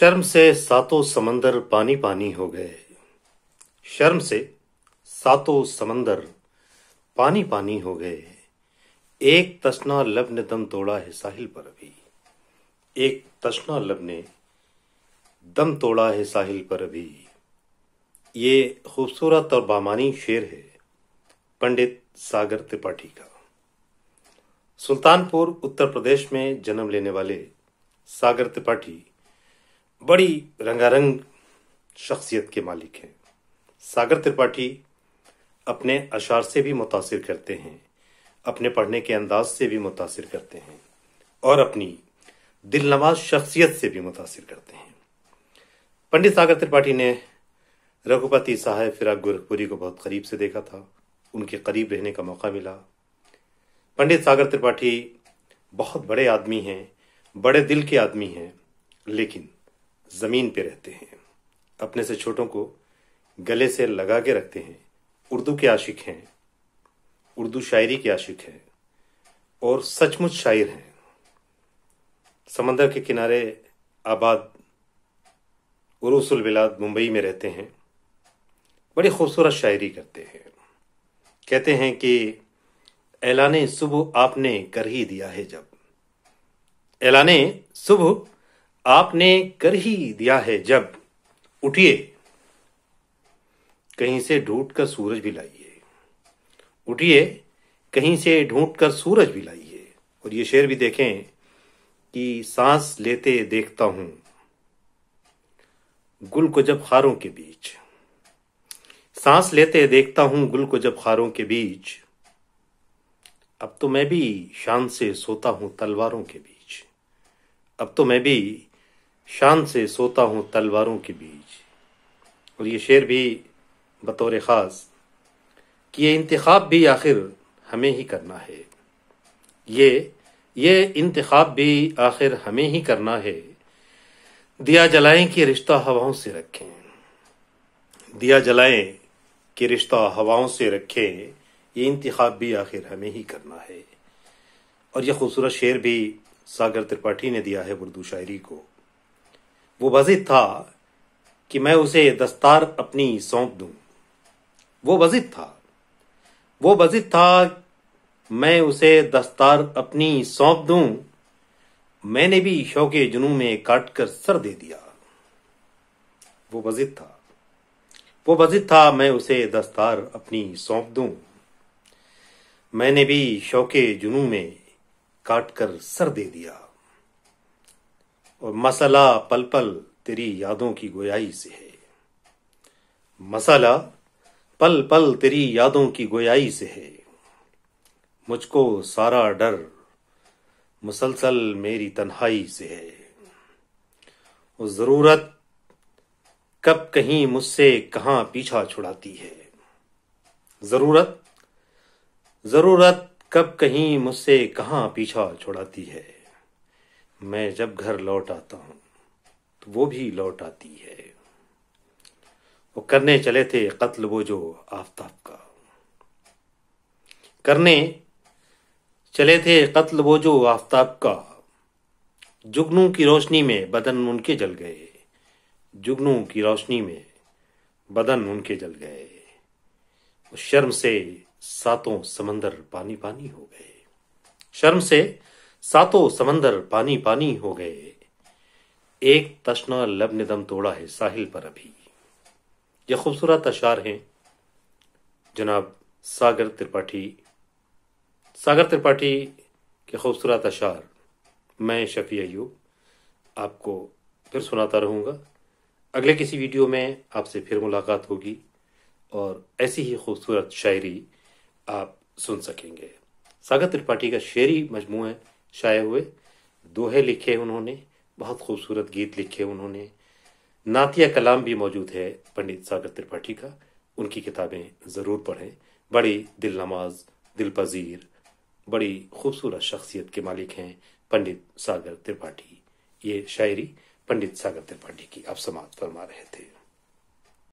शर्म से सातों समंदर पानी पानी हो गए शर्म से सातों समंदर पानी पानी हो गए एक तशना लब ने दम तोड़ा है साहिल पर अभी एक तशना लब ने दम तोड़ा है साहिल पर अभी ये खूबसूरत और बामानी शेर है पंडित सागर त्रिपाठी का सुल्तानपुर उत्तर प्रदेश में जन्म लेने वाले सागर त्रिपाठी बड़ी रंगारंग शख्सियत के मालिक हैं सागर त्रिपाठी अपने अशार से भी मुतासर करते हैं अपने पढ़ने के अंदाज से भी मुतासर करते हैं और अपनी दिलनवाज शख्सियत से भी मुतासर करते हैं पंडित सागर त्रिपाठी ने रघुपति साहेब फिराग गोरखपुरी को बहुत करीब से देखा था उनके करीब रहने का मौका मिला पंडित सागर त्रिपाठी बहुत बड़े आदमी हैं बड़े दिल के आदमी हैं लेकिन ज़मीन पे रहते हैं अपने से छोटों को गले से लगा के रखते हैं उर्दू के आशिक हैं उर्दू शायरी के आशिक हैं और सचमुच शायर हैं समंदर के किनारे आबाद उरूसुल बिलाद मुंबई में रहते हैं बड़ी खूबसूरत शायरी करते हैं कहते हैं कि ऐलान सुबह आपने कर ही दिया है जब ऐलान सुबह आपने कर ही दिया है जब उठिए कहीं से ढूंढ कर सूरज भी लाइए उठिए कहीं से ढूंढ कर सूरज भी लाइए और ये शेर भी देखें कि सांस लेते देखता हूं गुल को जब खारों के बीच सांस लेते देखता हूं गुल को जब खारों के बीच अब तो मैं भी शान से सोता हूं तलवारों के बीच अब तो मैं भी शान से सोता हूँ तलवारों के बीच और ये शेर भी बतौर ख़ास कि ये इंतखब भी आखिर हमें ही करना है ये ये इंतखब भी आखिर हमें ही करना है दिया जलाएं कि रिश्ता हवाओं से रखें दिया जलाएं कि रिश्ता हवाओं से रखें ये इंतखब भी आखिर हमें ही करना है और यह खूबसूरत शेर भी सागर त्रिपाठी ने दिया है उर्दू शायरी को वो वजिद था कि मैं उसे दस्तार अपनी सौंप दूं वो वजिद था वो वजिद था मैं उसे दस्तार अपनी सौंप दूं मैंने भी शौके जुनू में काट कर सर दे दिया वो वजिद था वो वजिद था मैं उसे दस्तार अपनी सौंप दूं मैंने भी शौके जुनू में काट कर सर दे दिया और मसाला पल पल तेरी यादों की गोयाई से है मसाला पल पल तेरी यादों की गोयाई से है मुझको सारा डर मुसलसल मेरी तन्हाई से है वो जरूरत कब कहीं मुझसे कहां पीछा छुड़ाती है जरूरत जरूरत कब कहीं मुझसे कहां पीछा छुड़ाती है मैं जब घर लौट आता हूं तो वो भी लौट आती है वो करने चले थे कत्ल वो जो आफ्ताब का करने चले थे कत्ल वो जो आफ्ताब का जुगनू की रोशनी में बदन उनके जल गए जुगनू की रोशनी में बदन उनके जल गए उस शर्म से सातों समंदर पानी पानी हो गए शर्म से सातों समंदर पानी पानी हो गए एक तशना लब निदम दम तोड़ा है साहिल पर अभी यह खूबसूरत अशार हैं जनाब सागर त्रिपाठी सागर त्रिपाठी के खूबसूरत अशार मैं शफी अयूब आपको फिर सुनाता रहूंगा अगले किसी वीडियो में आपसे फिर मुलाकात होगी और ऐसी ही खूबसूरत शायरी आप सुन सकेंगे सागर त्रिपाठी का शेरी मजमू शाये हुए दोहे लिखे उन्होंने बहुत खूबसूरत गीत लिखे उन्होंने नातिया कलाम भी मौजूद है पंडित सागर त्रिपाठी का उनकी किताबें ज़रूर पढ़ें बड़ी दिल नमाज दिल पजीर बड़ी खूबसूरत शख्सियत के मालिक हैं पंडित सागर त्रिपाठी ये शायरी पंडित सागर त्रिपाठी की आप समाप्त फरमा रहे थे